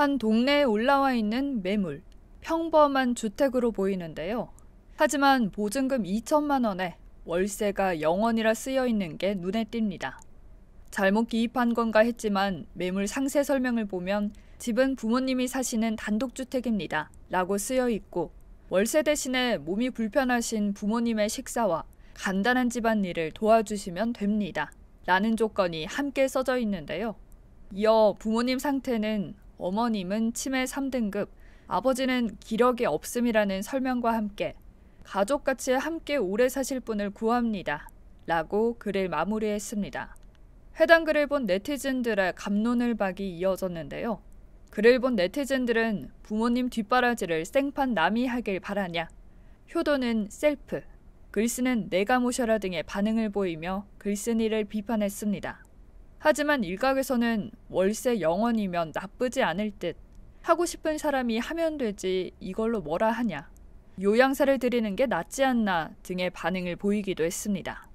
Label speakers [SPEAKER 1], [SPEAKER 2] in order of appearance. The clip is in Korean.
[SPEAKER 1] 한 동네에 올라와 있는 매물, 평범한 주택으로 보이는데요. 하지만 보증금 2천만 원에 월세가 0원이라 쓰여 있는 게 눈에 띕니다. 잘못 기입한 건가 했지만 매물 상세 설명을 보면 집은 부모님이 사시는 단독주택입니다. 라고 쓰여 있고 월세 대신에 몸이 불편하신 부모님의 식사와 간단한 집안일을 도와주시면 됩니다. 라는 조건이 함께 써져 있는데요. 이어 부모님 상태는 어머님은 치매 3등급, 아버지는 기력이 없음이라는 설명과 함께 가족같이 함께 오래 사실 분을 구합니다. 라고 글을 마무리했습니다. 해당 글을 본 네티즌들의 감론을 박이 이어졌는데요. 글을 본 네티즌들은 부모님 뒷바라지를 생판 남이 하길 바라냐, 효도는 셀프, 글쓰는 내가 모셔라 등의 반응을 보이며 글쓴이를 비판했습니다. 하지만 일각에서는 월세 영원이면 나쁘지 않을 듯 하고 싶은 사람이 하면 되지 이걸로 뭐라 하냐. 요양사를 드리는 게 낫지 않나 등의 반응을 보이기도 했습니다.